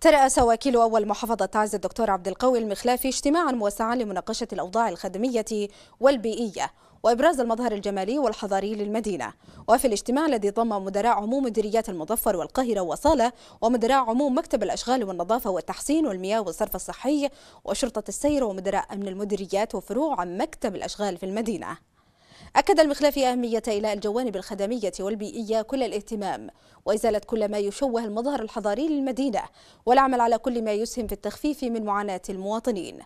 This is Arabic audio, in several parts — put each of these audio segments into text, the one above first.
ترأس وكيل أول محافظة تعز الدكتور عبد القوي المخلافي اجتماعا موسعا لمناقشة الأوضاع الخدمية والبيئية وإبراز المظهر الجمالي والحضاري للمدينة وفي الاجتماع الذي ضم مدراء عموم مديريات المظفر والقاهرة وصالة ومدراء عموم مكتب الأشغال والنظافة والتحسين والمياه والصرف الصحي وشرطة السير ومدراء أمن المديريات وفروع مكتب الأشغال في المدينة أكد المخلافي أهمية إلى الجوانب الخدمية والبيئية كل الاهتمام وإزالة كل ما يشوه المظهر الحضاري للمدينة والعمل على كل ما يسهم في التخفيف من معاناة المواطنين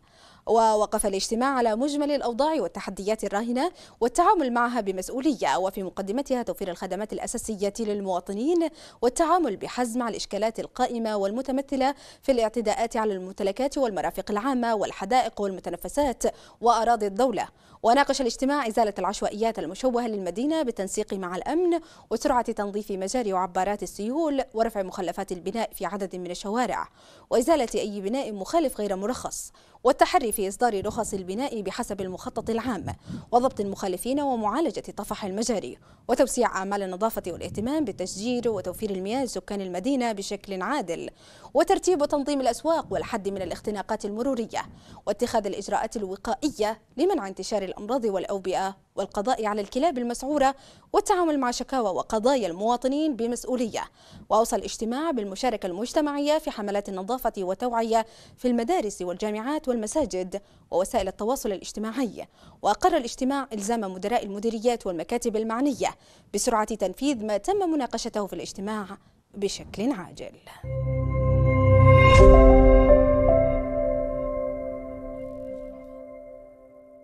ووقف الاجتماع على مجمل الأوضاع والتحديات الراهنة والتعامل معها بمسؤولية وفي مقدمتها توفير الخدمات الأساسية للمواطنين والتعامل بحزم على الإشكالات القائمة والمتمثلة في الاعتداءات على الممتلكات والمرافق العامة والحدائق والمتنفسات وأراضي الدولة وناقش الاجتماع إزالة العشوائية الفضائيات المشوهة للمدينة بالتنسيق مع الأمن وسرعة تنظيف مجاري وعبارات السيول ورفع مخلفات البناء في عدد من الشوارع وإزالة أي بناء مخالف غير مرخص والتحري في إصدار رخص البناء بحسب المخطط العام وضبط المخالفين ومعالجة طفح المجاري وتوسيع أعمال النظافة والاهتمام بالتشجير وتوفير المياه لسكان المدينة بشكل عادل وترتيب وتنظيم الأسواق والحد من الاختناقات المرورية واتخاذ الإجراءات الوقائية لمنع انتشار الأمراض والأوبئة والقضاء على الكلاب المسعورة والتعامل مع شكاوى وقضايا المواطنين بمسؤولية وأوصى الاجتماع بالمشاركة المجتمعية في حملات النظافة والتوعية في المدارس والجامعات والمساجد ووسائل التواصل الاجتماعي وأقر الاجتماع إلزام مدراء المديريات والمكاتب المعنية بسرعة تنفيذ ما تم مناقشته في الاجتماع بشكل عاجل